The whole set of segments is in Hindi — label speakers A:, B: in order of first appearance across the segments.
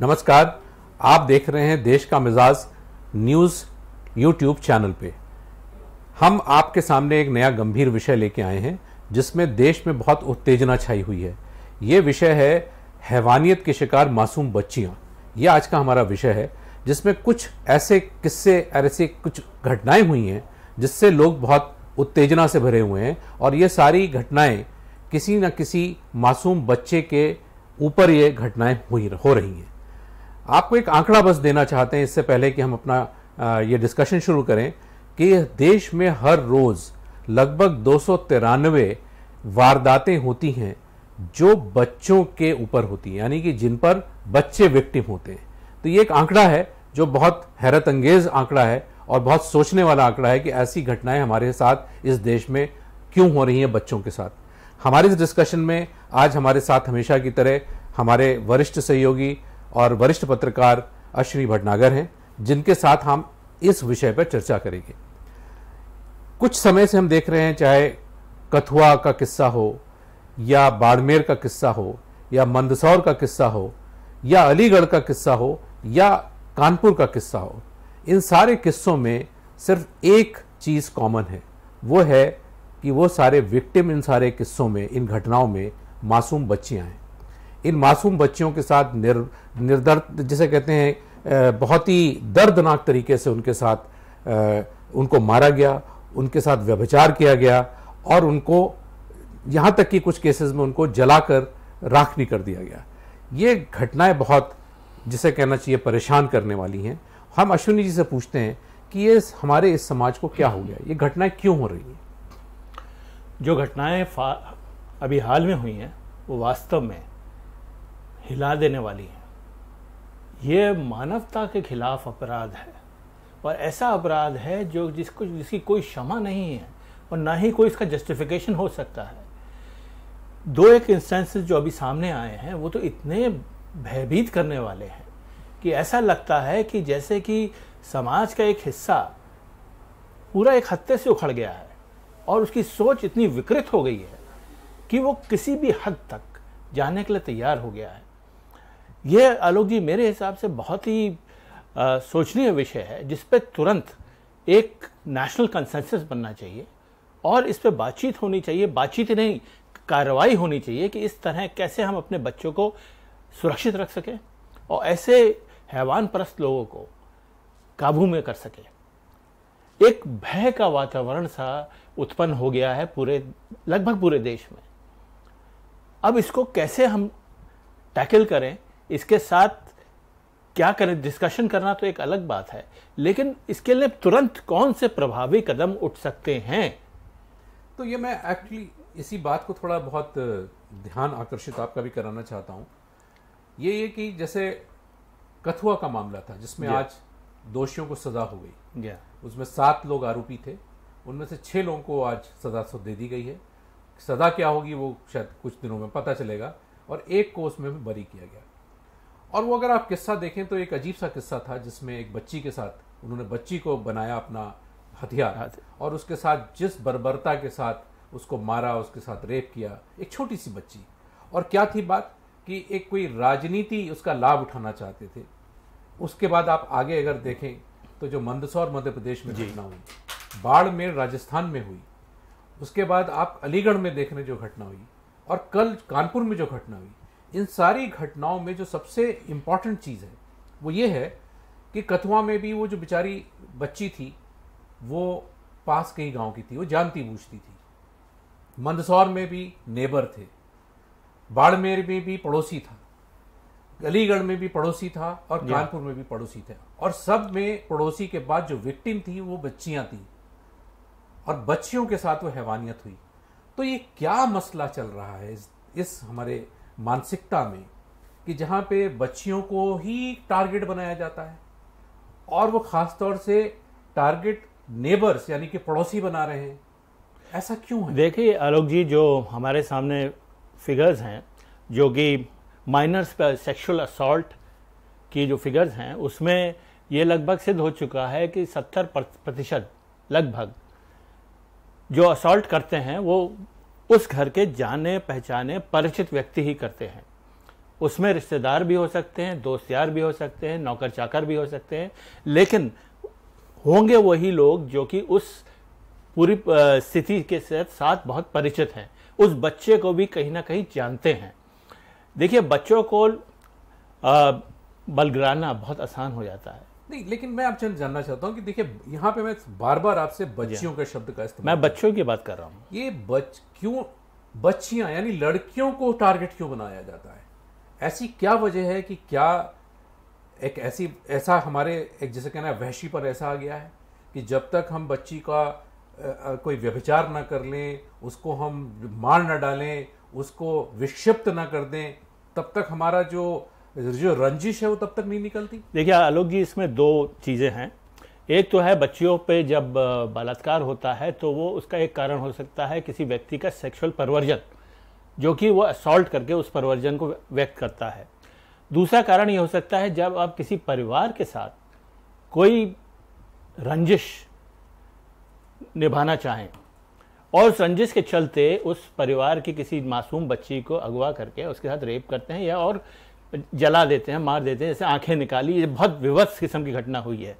A: नमस्कार आप देख रहे हैं देश का मिजाज न्यूज़ यूट्यूब चैनल पे हम आपके सामने एक नया गंभीर विषय लेके आए हैं जिसमें देश में बहुत उत्तेजना छाई हुई है ये विषय है हैवानियत के शिकार मासूम बच्चियाँ ये आज का हमारा विषय है जिसमें कुछ ऐसे किस्से ऐसी कुछ घटनाएं हुई हैं जिससे लोग बहुत उत्तेजना से भरे हुए हैं और ये सारी घटनाएं किसी न किसी मासूम बच्चे के ऊपर ये घटनाएं हुई हो रही हैं आपको एक आंकड़ा बस देना चाहते हैं इससे पहले कि हम अपना ये डिस्कशन शुरू करें कि देश में हर रोज़ लगभग दो वारदातें होती हैं जो बच्चों के ऊपर होती हैं यानी कि जिन पर बच्चे विक्टिम होते हैं तो ये एक आंकड़ा है जो बहुत हैरत अंगेज आंकड़ा है और बहुत सोचने वाला आंकड़ा है कि ऐसी घटनाएं हमारे साथ इस देश में क्यों हो रही हैं बच्चों के साथ हमारे इस डिस्कशन में आज हमारे साथ हमेशा की तरह हमारे वरिष्ठ सहयोगी और वरिष्ठ पत्रकार अश्विनी भटनागर हैं जिनके साथ हम इस विषय पर चर्चा करेंगे कुछ समय से हम देख रहे हैं चाहे कथुआ का किस्सा हो या बाड़मेर का किस्सा हो या मंदसौर का किस्सा हो या अलीगढ़ का किस्सा हो या कानपुर का किस्सा हो इन सारे किस्सों में सिर्फ एक चीज़ कॉमन है वो है कि वो सारे विक्टिम इन सारे किस्सों में इन घटनाओं में मासूम बच्चियां हैं इन मासूम बच्चियों के साथ निर निर्दर्द जिसे कहते हैं बहुत ही दर्दनाक तरीके से उनके साथ उनको मारा गया उनके साथ व्यभिचार किया गया और उनको यहाँ तक कि कुछ केसेस में उनको जलाकर राख भी कर दिया गया ये घटनाएं बहुत जिसे कहना चाहिए परेशान करने वाली हैं हम अश्विनी जी से पूछते हैं कि ये हमारे इस समाज को क्या हो गया ये घटनाएं क्यों हो रही हैं जो घटनाएं अभी
B: हाल में हुई हैं वो वास्तव में हिला देने वाली है ये मानवता के खिलाफ अपराध है और ऐसा अपराध है जो जिसको जिसकी कोई क्षमा नहीं है और ना ही कोई इसका जस्टिफिकेशन हो सकता है दो एक इंस्टेंसेस जो अभी सामने आए हैं वो तो इतने भयभीत करने वाले हैं कि ऐसा लगता है कि जैसे कि समाज का एक हिस्सा पूरा एक हत्ते से उखड़ गया है और उसकी सोच इतनी विकृत हो गई है कि वो किसी भी हद तक जाने के लिए तैयार हो गया है यह आलोक जी मेरे हिसाब से बहुत ही सोचनीय विषय है जिस पर तुरंत एक नेशनल कंसेंसस बनना चाहिए और इस पर बातचीत होनी चाहिए बातचीत नहीं कार्रवाई होनी चाहिए कि इस तरह कैसे हम अपने बच्चों को सुरक्षित रख सकें और ऐसे हैवान परस्त लोगों को काबू में कर सकें एक भय का वातावरण सा उत्पन्न हो गया है पूरे लगभग पूरे देश में अब इसको कैसे हम टैकल करें इसके साथ क्या करें डिस्कशन करना तो एक अलग बात है लेकिन इसके लिए तुरंत कौन से प्रभावी कदम उठ सकते
A: हैं तो ये मैं एक्चुअली इसी बात को थोड़ा बहुत ध्यान आकर्षित आपका भी कराना चाहता हूँ ये ये कि जैसे कथुआ का मामला था जिसमें आज दोषियों को सजा हो गई उसमें सात लोग आरोपी थे उनमें से छह लोगों को आज सजा सो दे दी गई है सजा क्या होगी वो शायद कुछ दिनों में पता चलेगा और एक को उसमें बरी किया गया और वो अगर आप किस्सा देखें तो एक अजीब सा किस्सा था जिसमें एक बच्ची के साथ उन्होंने बच्ची को बनाया अपना हथियार और उसके साथ जिस बर्बरता के साथ उसको मारा उसके साथ रेप किया एक छोटी सी बच्ची और क्या थी बात कि एक कोई राजनीति उसका लाभ उठाना चाहते थे उसके बाद आप आगे अगर देखें तो जो मंदसौर मध्य प्रदेश में घटना हुई बाढ़ में राजस्थान में हुई उसके बाद आप अलीगढ़ में देखने जो घटना हुई और कल कानपुर में जो घटना हुई इन सारी घटनाओं में जो सबसे इम्पॉर्टेंट चीज़ है वो ये है कि कथुआ में भी वो जो बेचारी बच्ची थी वो पास के ही गांव की थी वो जानती बूझती थी मंदसौर में भी नेबर थे बाड़मेर में भी पड़ोसी था अलीगढ़ में भी पड़ोसी था और कानपुर में भी पड़ोसी था और सब में पड़ोसी के बाद जो विक्टिम थी वो बच्चियां थी और बच्चियों के साथ वो हैवानियत हुई तो ये क्या मसला चल रहा है इस, इस हमारे मानसिकता में कि जहाँ पे बच्चियों को ही टारगेट बनाया जाता है और वो ख़ास तौर से टारगेट नेबर्स यानी कि पड़ोसी बना रहे हैं ऐसा क्यों
B: है देखिए आलोक जी जो हमारे सामने फिगर्स हैं जो कि माइनर्स पर सेक्सुअल असॉल्ट की जो फिगर्स हैं उसमें ये लगभग सिद्ध हो चुका है कि सत्तर प्रतिशत लगभग जो असोल्ट करते हैं वो उस घर के जाने पहचाने परिचित व्यक्ति ही करते हैं उसमें रिश्तेदार भी हो सकते हैं दोस्त यार भी हो सकते हैं नौकर चाकर भी हो सकते हैं लेकिन होंगे वही लोग जो कि उस पूरी स्थिति के साथ साथ बहुत परिचित हैं उस बच्चे को भी कहीं ना कहीं जानते हैं देखिए बच्चों को बलगराना बहुत आसान हो जाता
A: है नहीं लेकिन मैं आपसे जानना चाहता हूँ कि देखिए यहाँ पे मैं बार बार आपसे बच्चियों का शब्द का इस्तेमाल मैं बच्चों की बात कर रहा हूँ ये बच क्यों बच्चियाँ यानी लड़कियों को टारगेट क्यों बनाया जाता है ऐसी क्या वजह है कि क्या एक ऐसी ऐसा हमारे एक जैसे कहना है वहशी पर ऐसा आ गया है कि जब तक हम बच्ची का कोई व्यभिचार ना कर लें उसको हम मार ना डालें उसको विक्षिप्त ना कर दें तब तक हमारा जो जो रंजिश है वो तब तक नहीं निकलती देखिए आलोक
B: जी इसमें दो चीज़ें हैं एक तो है बच्चियों पे जब बलात्कार होता है तो वो उसका एक कारण हो सकता है किसी व्यक्ति का सेक्सुअल परवर्जन जो कि वो असॉल्ट करके उस परवर्जन को व्यक्त करता है दूसरा कारण ये हो सकता है जब आप किसी परिवार के साथ कोई रंजिश निभाना चाहें और उस रंजिश के चलते उस परिवार की किसी मासूम बच्ची को अगवा करके उसके साथ रेप करते हैं या और जला देते हैं मार देते हैं जैसे आंखें निकाली ये बहुत विवत्स किस्म की घटना हुई है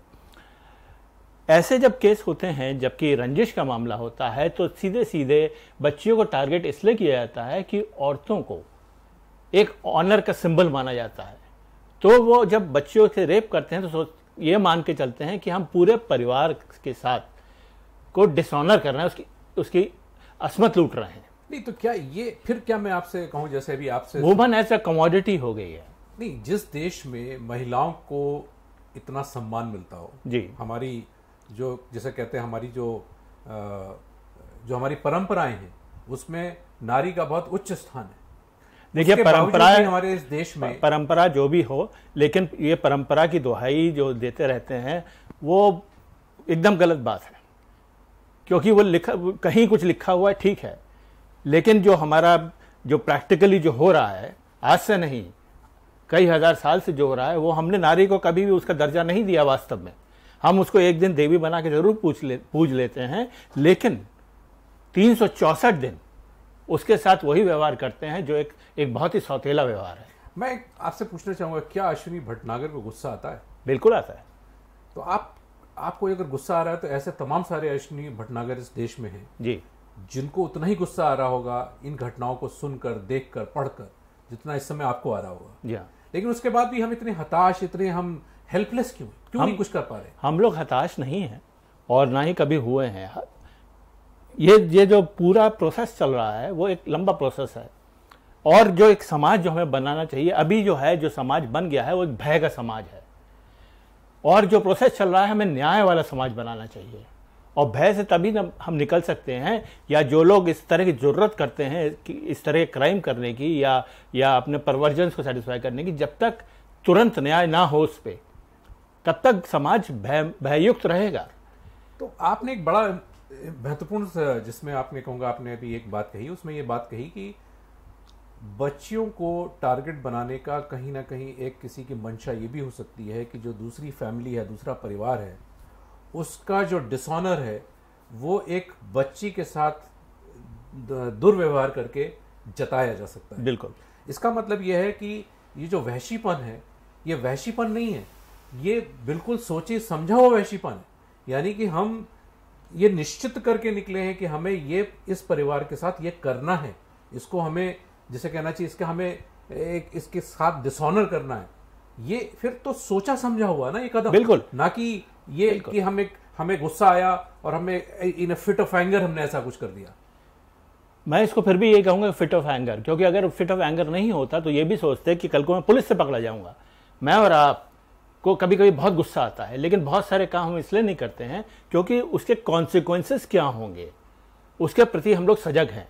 B: ऐसे जब केस होते हैं जबकि रंजिश का मामला होता है तो सीधे सीधे बच्चियों को टारगेट इसलिए किया जाता है कि औरतों को एक ऑनर का सिंबल माना जाता है तो वो जब बच्चियों से रेप करते हैं तो सोच ये मान के चलते हैं कि हम पूरे परिवार के साथ को डिसऑनर कर रहे हैं उसकी उसकी असमत लूट रहे हैं
A: नहीं तो क्या ये फिर क्या मैं आपसे कहूँ जैसे अभी आपसे वुमन एज अ कमोडिटी हो गई है नहीं जिस देश में महिलाओं को इतना सम्मान मिलता हो जी हमारी जो जैसे कहते हैं हमारी जो आ, जो हमारी परंपराएं हैं उसमें नारी का बहुत उच्च स्थान है
B: देखिए परंपरा हमारे इस देश में परंपरा जो भी हो लेकिन ये परंपरा की दुहाई जो देते रहते हैं वो एकदम गलत बात है क्योंकि वो लिखा कहीं कुछ लिखा हुआ है ठीक है लेकिन जो हमारा जो प्रैक्टिकली जो हो रहा है आज से नहीं कई हज़ार साल से जो हो रहा है वो हमने नारी को कभी भी उसका दर्जा नहीं दिया वास्तव में हम उसको एक दिन देवी बना के जरूर पूछ ले पूछ लेते हैं लेकिन तीन दिन उसके साथ वही व्यवहार करते हैं जो एक एक
A: बहुत ही सौतेला व्यवहार है मैं आपसे पूछना चाहूँगा क्या अश्विनी भटनागर को गुस्सा आता है बिल्कुल आता है तो आप आपको अगर गुस्सा आ रहा है तो ऐसे तमाम सारे अश्विनी भटनागर इस देश में हैं जी जिनको उतना ही गुस्सा आ रहा होगा इन घटनाओं को सुनकर देखकर पढ़कर जितना इस समय आपको आ रहा होगा yeah. लेकिन उसके बाद भी हम इतने हताश इतने हम हेल्पलेस क्यों क्यों हम, नहीं कुछ कर पा रहे
B: हम लोग हताश नहीं हैं और ना ही कभी हुए हैं ये ये जो पूरा प्रोसेस चल रहा है वो एक लंबा प्रोसेस है और जो एक समाज जो हमें बनाना चाहिए अभी जो है जो समाज बन गया है वो एक भय का समाज है और जो प्रोसेस चल रहा है हमें न्याय वाला समाज बनाना चाहिए और भय से तभी ना हम निकल सकते हैं या जो लोग इस तरह की ज़रूरत करते हैं कि इस तरह के क्राइम करने की या या अपने परवर्जन को सेटिस्फाई करने की जब तक तुरंत न्याय ना हो उस पर तब तक समाज
A: भय भययुक्त रहेगा तो आपने एक बड़ा महत्वपूर्ण जिसमें आपने कहूँगा आपने अभी एक बात कही उसमें ये बात कही कि बच्चियों को टारगेट बनाने का कहीं ना कहीं एक किसी की मंशा ये भी हो सकती है कि जो दूसरी फैमिली है दूसरा परिवार है उसका जो डिसऑनर है वो एक बच्ची के साथ दुर्व्यवहार करके जताया जा सकता है बिल्कुल इसका मतलब यह है कि ये जो वहशीपन है ये वहशीपन नहीं है ये बिल्कुल सोचे समझा हुआ वहशीपन है यानी कि हम ये निश्चित करके निकले हैं कि हमें ये इस परिवार के साथ ये करना है इसको हमें जिसे कहना चाहिए इसका हमें एक इसके साथ डिसऑनर करना है ये फिर तो सोचा समझा हुआ ना ये कदम बिल्कुल ना कि ये कि हमें हमें गुस्सा आया और हमें इन फिट ऑफ एंगर हमने ऐसा कुछ कर दिया मैं इसको फिर भी ये कहूंगा फिट ऑफ एंगर क्योंकि अगर फिट ऑफ एंगर
B: नहीं होता तो ये भी सोचते कि कल को मैं पुलिस से पकड़ा जाऊंगा मैं और आप को कभी कभी बहुत गुस्सा आता है लेकिन बहुत सारे काम हम इसलिए नहीं करते हैं क्योंकि उसके कॉन्सिक्वेंसेस क्या होंगे उसके प्रति हम लोग सजग हैं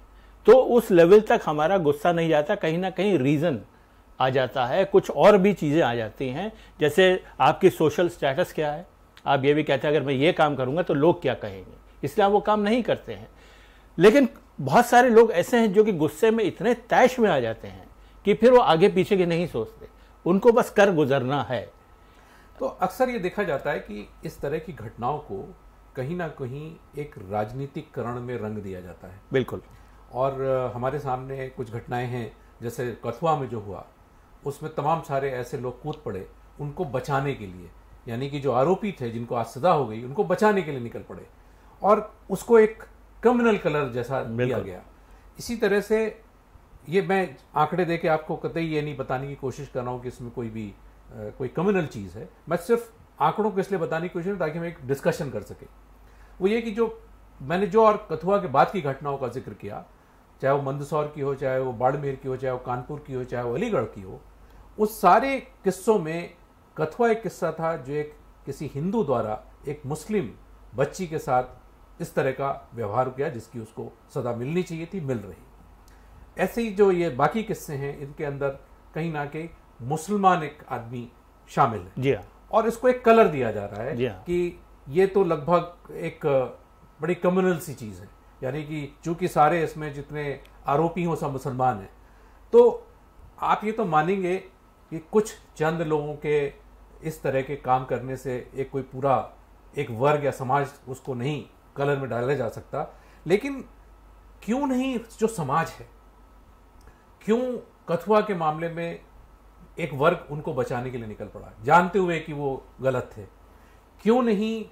B: तो उस लेवल तक हमारा गुस्सा नहीं जाता कहीं ना कहीं रीज़न आ जाता है कुछ और भी चीज़ें आ जाती हैं जैसे आपकी सोशल स्टेटस क्या है आप ये भी कहते हैं अगर मैं ये काम करूँगा तो लोग क्या कहेंगे इसलिए आप वो काम नहीं करते हैं लेकिन बहुत सारे लोग ऐसे हैं जो कि गुस्से में इतने तैश में आ जाते हैं कि फिर वो आगे पीछे के नहीं सोचते उनको बस कर गुजरना है
A: तो अक्सर ये देखा जाता है कि इस तरह की घटनाओं को कहीं ना कहीं एक राजनीतिकरण में रंग दिया जाता है बिल्कुल और हमारे सामने कुछ घटनाएं हैं जैसे कथुआ में जो हुआ उसमें तमाम सारे ऐसे लोग कूद पड़े उनको बचाने के लिए यानी कि जो आरोपी थे जिनको आज सजा हो गई उनको बचाने के लिए निकल पड़े और उसको एक क्रिमिनल कलर जैसा दिया गया इसी तरह से ये मैं आंकड़े दे के आपको कतई ये नहीं बताने की कोशिश कर रहा हूँ कि इसमें कोई भी आ, कोई कम्युनल चीज़ है मैं सिर्फ आंकड़ों को इसलिए बताने की कोशिश ताकि हम एक डिस्कशन कर सकें वो ये कि जो मैंने जो और कथुआ के बाद की घटनाओं का जिक्र किया चाहे वो मंदसौर की हो चाहे वो बाड़मेर की हो चाहे वो कानपुर की हो चाहे वो अलीगढ़ की हो उस सारे किस्सों में कथुआ एक किस्सा था जो एक किसी हिंदू द्वारा एक मुस्लिम बच्ची के साथ इस तरह का व्यवहार किया जिसकी उसको सदा मिलनी चाहिए थी मिल रही ऐसे ही जो ये बाकी किस्से हैं इनके अंदर कहीं ना कहीं मुसलमान एक आदमी शामिल है जी हाँ। और इसको एक कलर दिया जा रहा है हाँ। कि ये तो लगभग एक बड़ी कम्युनल सी चीज़ है यानी कि चूंकि सारे इसमें जितने आरोपी हों सब मुसलमान हैं तो आप ये तो मानेंगे कि कुछ चंद लोगों के इस तरह के काम करने से एक कोई पूरा एक वर्ग या समाज उसको नहीं कलर में डाला जा सकता लेकिन क्यों नहीं जो समाज है क्यों कथुआ के मामले में एक वर्ग उनको बचाने के लिए निकल पड़ा जानते हुए कि वो गलत थे क्यों नहीं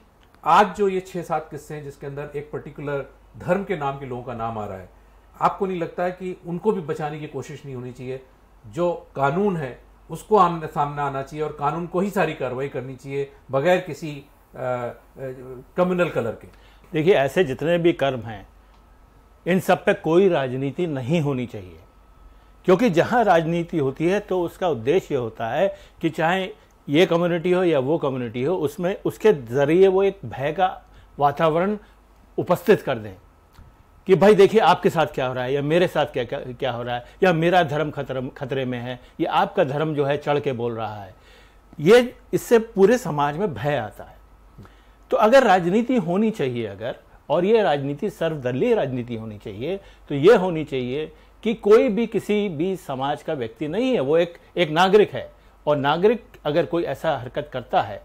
A: आज जो ये छः सात किस्से हैं जिसके अंदर एक पर्टिकुलर धर्म के नाम के लोगों का नाम आ रहा है आपको नहीं लगता है कि उनको भी बचाने की कोशिश नहीं होनी चाहिए जो कानून है उसको आमने सामने आना चाहिए और कानून को ही सारी कार्रवाई करनी चाहिए बगैर किसी कम्युनल कलर के देखिए ऐसे जितने भी कर्म
B: हैं इन सब पे कोई राजनीति नहीं होनी चाहिए क्योंकि जहाँ राजनीति होती है तो उसका उद्देश्य होता है कि चाहे ये कम्युनिटी हो या वो कम्युनिटी हो उसमें उसके जरिए वो एक भय का वातावरण उपस्थित कर दें कि भाई देखिए आपके साथ क्या हो रहा है या मेरे साथ क्या क्या, क्या हो रहा है या मेरा धर्म खतरे खतरे में है या आपका धर्म जो है चढ़ के बोल रहा है ये इससे पूरे समाज में भय आता है तो अगर राजनीति होनी चाहिए अगर और ये राजनीति सर्वदलीय राजनीति होनी चाहिए तो ये होनी चाहिए कि कोई भी किसी भी समाज का व्यक्ति नहीं है वो एक एक नागरिक है और नागरिक अगर कोई ऐसा हरकत करता है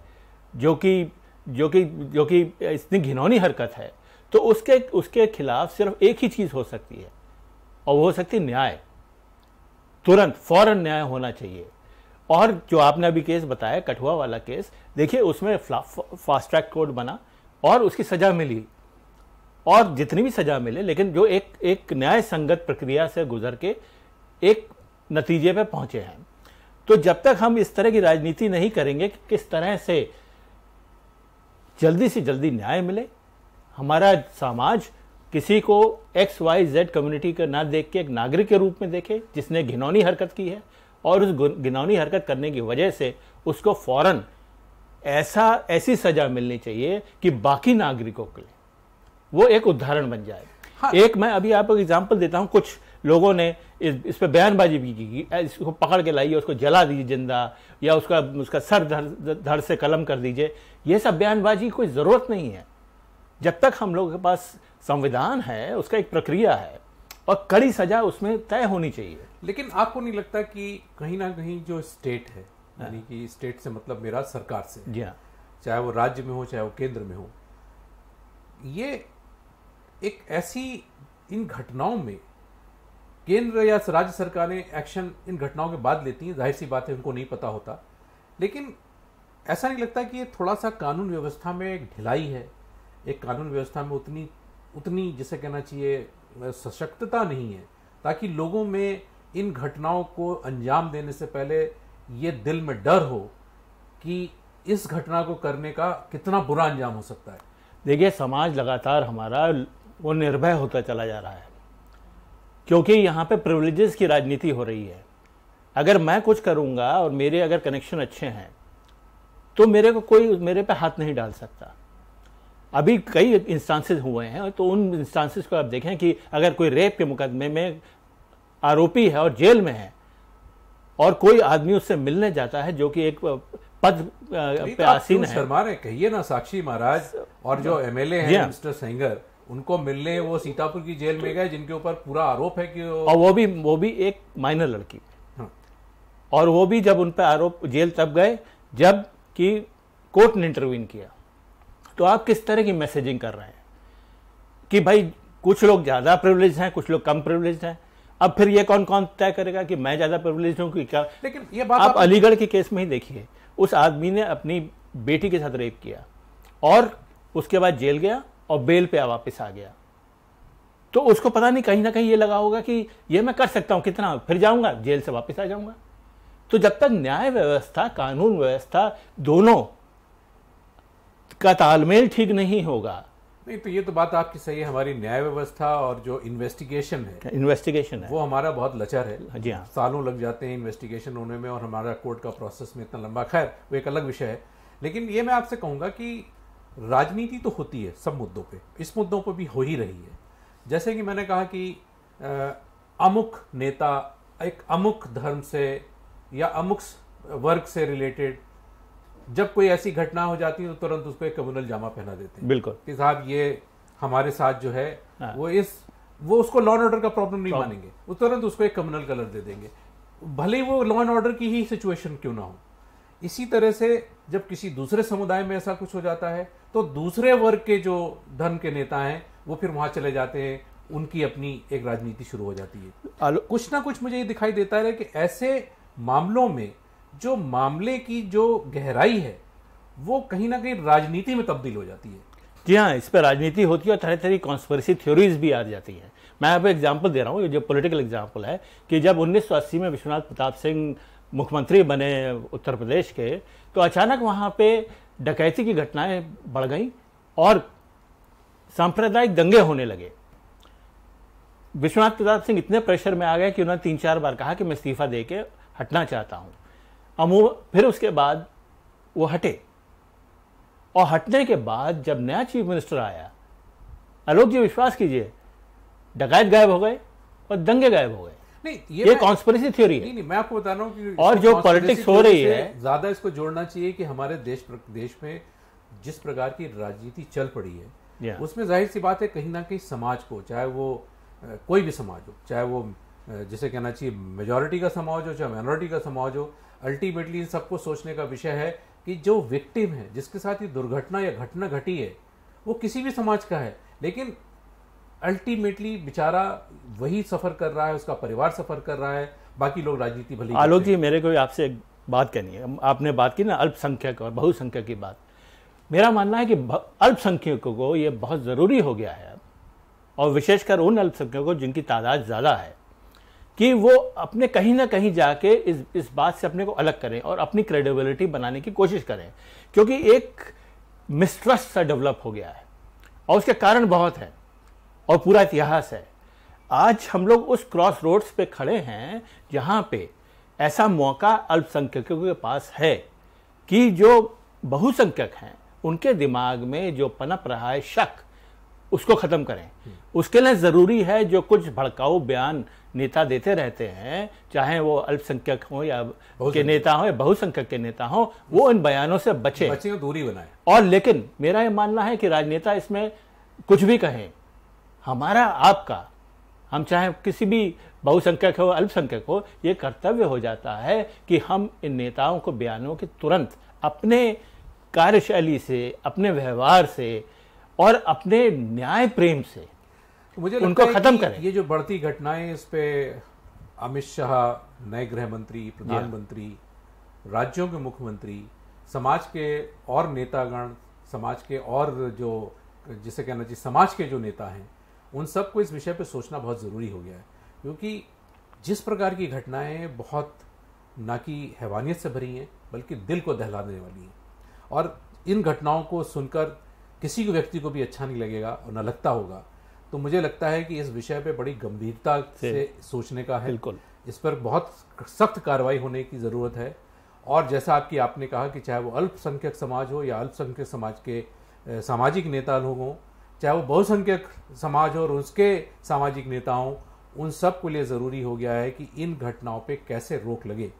B: जो कि जो कि जो कि इतनी घिनौनी हरकत है तो उसके उसके खिलाफ सिर्फ एक ही चीज़ हो सकती है और वो हो सकती है न्याय तुरंत फौरन न्याय होना चाहिए और जो आपने अभी केस बताया कठुआ वाला केस देखिए उसमें फास्ट ट्रैक कोर्ट बना और उसकी सज़ा मिली और जितनी भी सज़ा मिले लेकिन जो एक एक न्याय संगत प्रक्रिया से गुजर के एक नतीजे पे पहुंचे हैं तो जब तक हम इस तरह की राजनीति नहीं करेंगे कि किस तरह से जल्दी से जल्दी न्याय मिले हमारा समाज किसी को एक्स वाई जेड कम्युनिटी का ना देख के एक नागरिक के रूप में देखे जिसने घिनौनी हरकत की है और उस घिनौनी हरकत करने की वजह से उसको फौरन ऐसा ऐसी सजा मिलनी चाहिए कि बाकी नागरिकों के लिए वो एक उदाहरण बन जाए हाँ। एक मैं अभी आपको एग्जाम्पल देता हूँ कुछ लोगों ने इस, इस पर बयानबाजी भी की इसको पकड़ के लाइए उसको जला दीजिए जिंदा या उसका उसका सर धड़ धड़ से कलम कर दीजिए यह सब बयानबाजी कोई ज़रूरत नहीं है जब तक हम लोगों के पास संविधान
A: है उसका एक प्रक्रिया है और कड़ी सजा उसमें तय होनी चाहिए लेकिन आपको नहीं लगता कि कहीं ना कहीं जो स्टेट है हाँ। यानी कि स्टेट से मतलब मेरा सरकार से जी हाँ चाहे वो राज्य में हो चाहे वो केंद्र में हो ये एक ऐसी इन घटनाओं में केंद्र या राज्य सरकारें एक्शन इन घटनाओं के बाद लेती हैं जाहिर सी बात है उनको नहीं पता होता लेकिन ऐसा नहीं लगता कि ये थोड़ा सा कानून व्यवस्था में एक ढिलाई है एक कानून व्यवस्था में उतनी उतनी जिसे कहना चाहिए सशक्तता नहीं है ताकि लोगों में इन घटनाओं को अंजाम देने से पहले ये दिल में डर हो कि इस घटना को करने का कितना बुरा अंजाम हो सकता है देखिए समाज लगातार हमारा वो
B: निर्भय होता चला जा रहा है क्योंकि यहाँ पे प्रिवलेजेस की राजनीति हो रही है अगर मैं कुछ करूँगा और मेरे अगर कनेक्शन अच्छे हैं तो मेरे को कोई मेरे पे हाथ नहीं डाल सकता अभी कई इंस्टांसेस हुए हैं तो उन इंस्टांसेस को आप देखें कि अगर कोई रेप के मुकदमे में आरोपी है और जेल में है और कोई आदमी उससे मिलने जाता है जो कि एक पद तो पे आसीन है शर्मा
A: रहे कहिए ना साक्षी महाराज और जो एमएलए हैं मिस्टर सेंगर उनको मिलने वो सीतापुर की जेल में गए जिनके ऊपर पूरा आरोप है कि वो... और वो
B: भी वो भी एक माइनर लड़की हाँ। और वो भी जब उन पर आरोप जेल तब गए जब कि कोर्ट ने इंटरव्यून किया तो आप किस तरह की मैसेजिंग कर रहे हैं कि भाई कुछ लोग ज़्यादा प्रिवलेज हैं कुछ लोग कम प्रिवलेज हैं अब फिर ये कौन कौन तय करेगा कि मैं ज़्यादा प्रिवलेज हूँ कि क्या
A: लेकिन ये बात आप, आप अलीगढ़
B: के केस में ही देखिए उस आदमी ने अपनी बेटी के साथ रेप किया और उसके बाद जेल गया और बेल पे वापस आ गया तो उसको पता नहीं कहीं ना कहीं ये लगा होगा कि ये मैं कर सकता हूँ कितना फिर जाऊँगा जेल से वापस आ जाऊँगा तो जब तक न्याय व्यवस्था कानून व्यवस्था दोनों का तालमेल ठीक नहीं होगा
A: नहीं तो ये तो बात आपकी सही है हमारी न्याय व्यवस्था और जो इन्वेस्टिगेशन है इन्वेस्टिगेशन है वो हमारा बहुत लचर है हाँ जी हाँ सालों लग जाते हैं इन्वेस्टिगेशन होने में और हमारा कोर्ट का प्रोसेस में इतना लंबा खैर वो एक अलग विषय है लेकिन ये मैं आपसे कहूँगा कि राजनीति तो होती है सब मुद्दों पे इस मुद्दों पर भी हो ही रही है जैसे कि मैंने कहा कि अमुक नेता एक अमुक धर्म से या अमुक वर्ग से रिलेटेड जब कोई ऐसी घटना हो जाती है तो तुरंत उसको एक कम्युनल जामा पहना देते हैं बिल्कुल कि साहब ये हमारे साथ जो है हाँ। वो इस वो उसको लॉ एंड ऑर्डर का प्रॉब्लम नहीं मानेंगे वो तुरंत उसको एक कम्युनल कलर दे देंगे भले ही वो लॉ एंड ऑर्डर की ही सिचुएशन क्यों ना हो इसी तरह से जब किसी दूसरे समुदाय में ऐसा कुछ हो जाता है तो दूसरे वर्ग के जो धर्म के नेता हैं वो फिर वहां चले जाते हैं उनकी अपनी एक राजनीति शुरू हो जाती है कुछ ना कुछ मुझे ये दिखाई देता है कि ऐसे मामलों में जो मामले की जो गहराई है वो कहीं ना कहीं राजनीति में तब्दील हो जाती है
B: जी हाँ इस पर राजनीति होती है और तरह तरह की कॉन्स्परेसी थ्योरीज भी आ जाती हैं मैं आपको एग्जाम्पल दे रहा हूँ जो पोलिटिकल एग्जाम्पल है कि जब अस्सी में विश्वनाथ प्रताप सिंह मुख्यमंत्री बने उत्तर प्रदेश के तो अचानक वहाँ पे डकैती की घटनाएं बढ़ गई और सांप्रदायिक दंगे होने लगे विश्वनाथ प्रताप सिंह इतने प्रेशर में आ गए कि उन्होंने तीन चार बार कहा कि मैं इस्तीफा दे के हटना चाहता हूँ अमूव फिर उसके बाद वो हटे और हटने के बाद जब नया चीफ मिनिस्टर आया आलोक जी विश्वास कीजिए डकैत गायब हो गए और दंगे गायब हो गए
A: नहीं ये, ये कॉन्स्परेसी थ्योरी है नहीं, नहीं मैं आपको बता रहा हूँ कि और जो पॉलिटिक्स हो रही है ज्यादा इसको जोड़ना चाहिए कि हमारे देश देश में जिस प्रकार की राजनीति चल पड़ी है उसमें जाहिर सी बात है कहीं ना कहीं समाज को चाहे वो कोई भी समाज हो चाहे वो जिसे कहना चाहिए मेजोरिटी का समाज हो चाहे माइनॉरिटी का समाज हो अल्टीमेटली इन सबको सोचने का विषय है कि जो विक्टिम है जिसके साथ ये दुर्घटना या घटना घटी है वो किसी भी समाज का है लेकिन अल्टीमेटली बेचारा वही सफर कर रहा है उसका परिवार सफर कर रहा है बाकी लोग राजनीति भली आलोक
B: जी मेरे को आपसे एक बात कहनी है आपने बात की ना अल्पसंख्यक और बहुसंख्यक की बात मेरा मानना है कि अल्पसंख्यकों को ये बहुत ज़रूरी हो गया है और विशेषकर उन अल्पसंख्यकों को जिनकी तादाद ज़्यादा है कि वो अपने कहीं ना कहीं जाके इस इस बात से अपने को अलग करें और अपनी क्रेडिबिलिटी बनाने की कोशिश करें क्योंकि एक मिसट्रस्ट सा डेवलप हो गया है और उसके कारण बहुत है और पूरा इतिहास है आज हम लोग उस क्रॉस रोड्स पे खड़े हैं जहाँ पे ऐसा मौका अल्पसंख्यकों के पास है कि जो बहुसंख्यक हैं उनके दिमाग में जो पनप रहा है शक उसको ख़त्म करें उसके लिए ज़रूरी है जो कुछ भड़काऊ बयान नेता देते रहते हैं चाहे वो अल्पसंख्यक हों या के नेता हों या बहुसंख्यक के नेता हों वो इन बयानों से बचे बचे दूरी बनाए और लेकिन मेरा ये मानना है कि राजनेता इसमें कुछ भी कहें हमारा आपका हम चाहे किसी भी बहुसंख्यक हो अल्पसंख्यक हो ये कर्तव्य हो जाता है कि हम इन नेताओं को बयानों के तुरंत अपने कार्यशैली से अपने व्यवहार से और अपने न्याय प्रेम से तो मुझे उनको खत्म करें
A: ये जो बढ़ती घटनाएं इस पे अमित शाह नए गृह मंत्री प्रधानमंत्री राज्यों के मुख्यमंत्री समाज के और नेतागण समाज के और जो जिसे कहना चाहिए समाज के जो नेता हैं उन सबको इस विषय पर सोचना बहुत ज़रूरी हो गया है क्योंकि जिस प्रकार की घटनाएं बहुत ना कि हैवानियत से भरी हैं बल्कि दिल को दहला देने वाली हैं और इन घटनाओं को सुनकर किसी को व्यक्ति को भी अच्छा नहीं लगेगा और न लगता होगा तो मुझे लगता है कि इस विषय पे बड़ी गंभीरता से, से सोचने का है बिल्कुल इस पर बहुत सख्त कार्रवाई होने की ज़रूरत है और जैसा आपकी आपने कहा कि चाहे वो अल्पसंख्यक समाज हो या अल्पसंख्यक समाज के सामाजिक नेता लोग हों चाहे वो बहुसंख्यक समाज हो और उसके सामाजिक नेताओं उन सब के लिए ज़रूरी हो गया है कि इन घटनाओं पे कैसे रोक लगे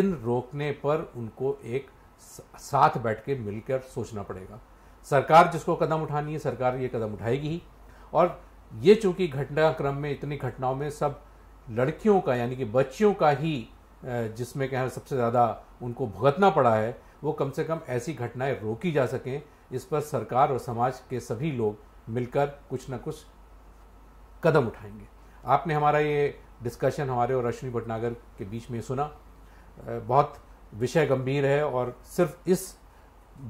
A: इन रोकने पर उनको एक साथ बैठ के मिलकर सोचना पड़ेगा सरकार जिसको कदम उठानी है सरकार ये कदम उठाएगी ही और ये चूंकि घटनाक्रम में इतनी घटनाओं में सब लड़कियों का यानी कि बच्चियों का ही जिसमें कहें सबसे ज़्यादा उनको भुगतना पड़ा है वो कम से कम ऐसी घटनाएं रोकी जा सकें इस पर सरकार और समाज के सभी लोग मिलकर कुछ ना कुछ कदम उठाएंगे आपने हमारा ये डिस्कशन हमारे और रश्मि भटनागर के बीच में सुना बहुत विषय गंभीर है और सिर्फ इस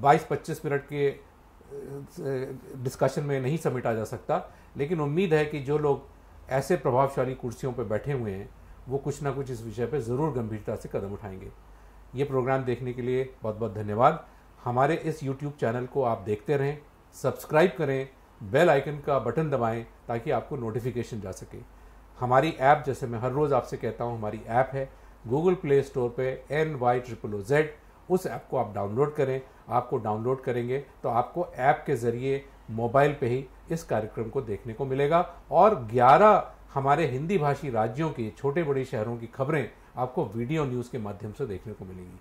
A: 22-25 मिनट के डिस्कशन में नहीं समेटा जा सकता लेकिन उम्मीद है कि जो लोग ऐसे प्रभावशाली कुर्सियों पर बैठे हुए हैं वो कुछ ना कुछ इस विषय पर ज़रूर गंभीरता से कदम उठाएंगे ये प्रोग्राम देखने के लिए बहुत बहुत धन्यवाद हमारे इस YouTube चैनल को आप देखते रहें सब्सक्राइब करें बेल आइकन का बटन दबाएं ताकि आपको नोटिफिकेशन जा सके हमारी ऐप जैसे मैं हर रोज़ आपसे कहता हूँ हमारी ऐप है गूगल प्ले स्टोर पे N Y triple O Z उस ऐप को आप डाउनलोड करें आपको डाउनलोड करेंगे तो आपको ऐप के ज़रिए मोबाइल पे ही इस कार्यक्रम को देखने को मिलेगा और 11 हमारे हिंदी भाषी राज्यों के छोटे बड़े शहरों की खबरें आपको वीडियो न्यूज़ के माध्यम से देखने को मिलेंगी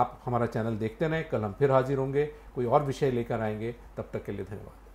A: आप हमारा चैनल देखते रहें कल हम फिर हाजिर होंगे कोई और विषय लेकर आएंगे तब तक के लिए धन्यवाद